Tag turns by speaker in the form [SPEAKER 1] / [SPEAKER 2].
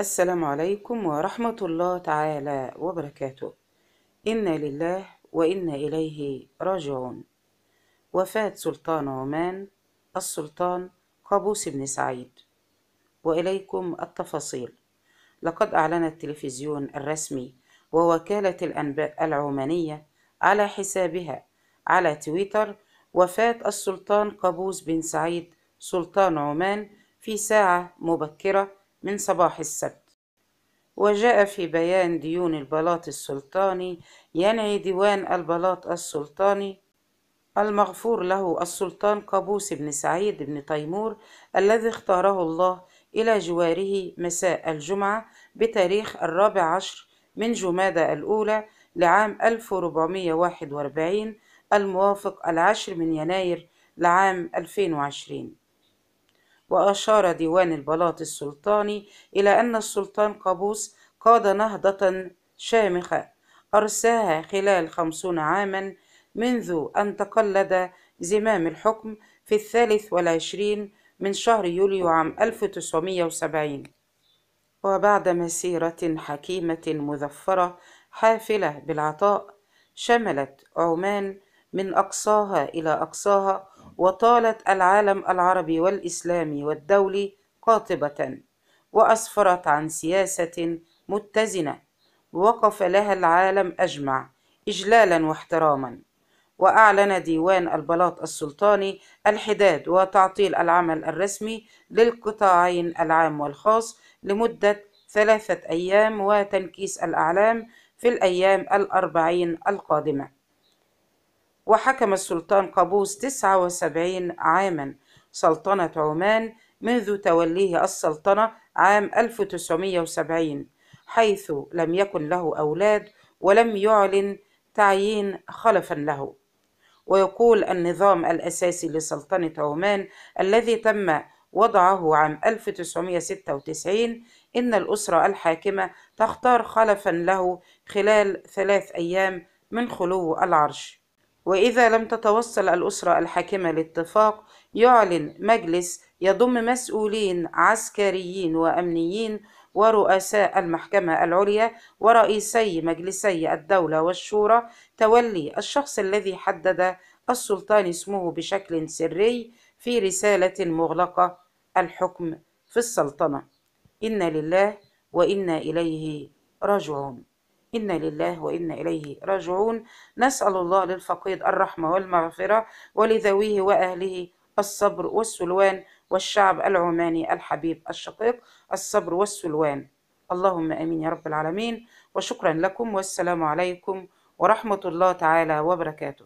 [SPEAKER 1] السلام عليكم ورحمة الله تعالى وبركاته إنا لله وإنا إليه راجعون وفاة سلطان عمان السلطان قابوس بن سعيد وإليكم التفاصيل لقد أعلن التلفزيون الرسمي ووكالة الأنباء العمانية على حسابها على تويتر وفاة السلطان قابوس بن سعيد سلطان عمان في ساعة مبكرة من صباح السبت وجاء في بيان ديون البلاط السلطاني ينعي ديوان البلاط السلطاني المغفور له السلطان قابوس بن سعيد بن تيمور الذي اختاره الله إلى جواره مساء الجمعة بتاريخ الرابع عشر من جمادة الأولى لعام 1441 الموافق العاشر من يناير لعام 2020 وأشار ديوان البلاط السلطاني إلى أن السلطان قابوس قاد نهضة شامخة أرساها خلال خمسون عاما منذ أن تقلد زمام الحكم في الثالث والعشرين من شهر يوليو عام 1970 وبعد مسيرة حكيمة مذفرة حافلة بالعطاء شملت عمان من أقصاها إلى أقصاها وطالت العالم العربي والإسلامي والدولي قاطبة وأسفرت عن سياسة متزنة وقف لها العالم أجمع إجلالا واحتراما وأعلن ديوان البلاط السلطاني الحداد وتعطيل العمل الرسمي للقطاعين العام والخاص لمدة ثلاثة أيام وتنكيس الأعلام في الأيام الأربعين القادمة وحكم السلطان قابوس 79 عاما سلطنة عمان منذ توليه السلطنة عام 1970 حيث لم يكن له أولاد ولم يعلن تعيين خلفا له ويقول النظام الأساسي لسلطنة عمان الذي تم وضعه عام 1996 إن الأسرة الحاكمة تختار خلفا له خلال ثلاث أيام من خلو العرش وإذا لم تتوصل الأسرة الحاكمة لاتفاق يعلن مجلس يضم مسؤولين عسكريين وأمنيين ورؤساء المحكمة العليا ورئيسي مجلسي الدولة والشورى تولي الشخص الذي حدد السلطان اسمه بشكل سري في رسالة مغلقة الحكم في السلطنة إنا لله وإنا إليه راجعون إنا لله وإنا إليه راجعون نسأل الله للفقيد الرحمة والمغفرة ولذويه وأهله الصبر والسلوان والشعب العماني الحبيب الشقيق الصبر والسلوان اللهم امين يا رب العالمين وشكرا لكم والسلام عليكم ورحمه الله تعالى وبركاته